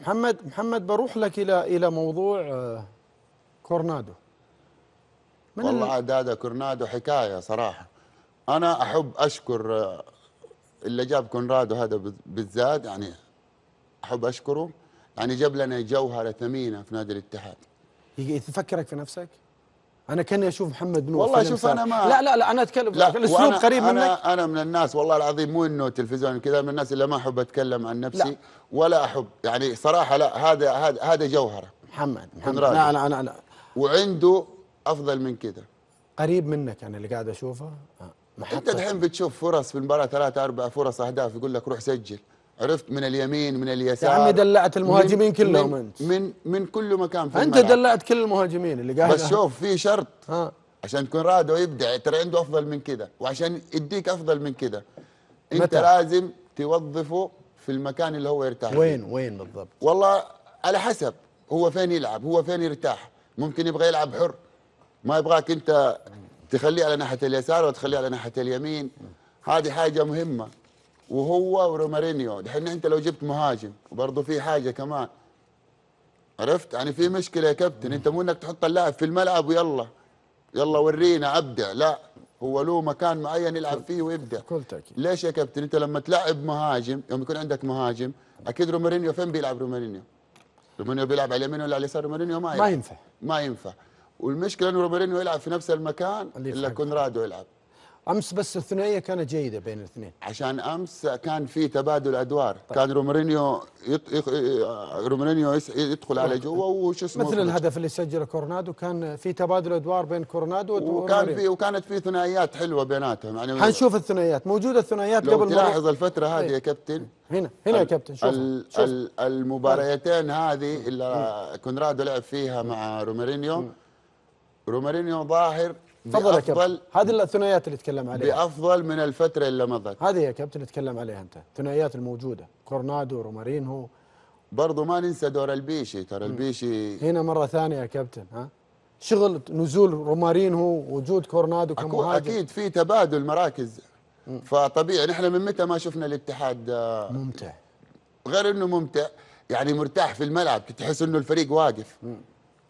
محمد محمد بروح لك الى الى موضوع آه، كورنادو من والله عاد هذا كورنادو حكايه صراحه انا احب اشكر آه، اللي جاب كورنادو هذا بالذات يعني احب اشكره يعني جاب لنا جوهره ثمينه في نادي الاتحاد تفكرك في نفسك؟ انا كاني اشوف محمد بن والله شوف انا ما لا لا لا انا اتكلم لا الاسلوب قريب منك أنا, انا من الناس والله العظيم مو انه تلفزيون كذا من الناس اللي ما احب اتكلم عن نفسي لا ولا احب يعني صراحه لا هذا هذا هذا جوهره محمد محمد لا لا لا وعنده افضل من كذا قريب منك انا اللي قاعد اشوفه آه، انت الحين بتشوف فرص في المباراه ثلاثة أربعة فرص اهداف يقول لك روح سجل عرفت من اليمين من اليسار يا عمي دلعت المهاجمين من كلهم انت من من كل مكان في انت دلعت كل المهاجمين اللي قاعد بس شوف في شرط ها. عشان تكون راد ويبدع ترى عنده افضل من كذا وعشان يديك افضل من كذا انت متى؟ لازم توظفه في المكان اللي هو يرتاح وين فيه. وين بالضبط والله على حسب هو فين يلعب هو فين يرتاح ممكن يبغى يلعب حر ما يبغاك انت تخليه على ناحيه اليسار وتخليه على ناحيه اليمين هذه حاجه مهمه وهو ورومارينيو دحين انت لو جبت مهاجم وبرضه في حاجه كمان عرفت يعني في مشكله يا كابتن انت مو انك تحط اللاعب في الملعب ويلا يلا ورينا ابدع لا هو له مكان معين يلعب فيه ويبدع كل تاكيد ليش يا كابتن انت لما تلعب مهاجم يوم يكون عندك مهاجم اكيد رومارينيو فين بيلعب رومارينيو؟ رومارينيو بيلعب على اليمين ولا على اليسار رومارينيو ما, ما ينفع ما ينفع والمشكله انه رومارينيو يلعب في نفس المكان اللي, اللي كونرادو يلعب امس بس الثنائيه كانت جيده بين الاثنين عشان امس كان في تبادل ادوار طيب. كان رومارينيو يط... يخ... آه، رومارينيو يدخل على طيب. جوا وش اسمه مثل الهدف اللي سجله كورنادو كان في تبادل ادوار بين كورنادو وكان في وكانت في ثنائيات حلوه بيناتهم يعني حنشوف الثنائيات موجوده الثنائيات قبل تلاحظ الفتره هذه يا طيب. كابتن هنا هنا يا كابتن شوف, ال شوف. ال المباريتين طيب. هذه اللي كونرادو لعب فيها مع رومارينيو رومارينيو ظاهر تفضل يا كابتن هذه الثنائيات اللي تكلم عليها بافضل من الفتره اللي مضت هذه يا كابتن تكلم عليها انت الثنائيات الموجوده كورنادو رومارينو برضه ما ننسى دور البيشي ترى البيشي هنا مره ثانيه يا كابتن ها شغل نزول رومارينو وجود كورنادو كمهاجم اكيد في تبادل مراكز فطبيعي نحن من متى ما شفنا الاتحاد آه، ممتع غير انه ممتع يعني مرتاح في الملعب تحس انه الفريق واقف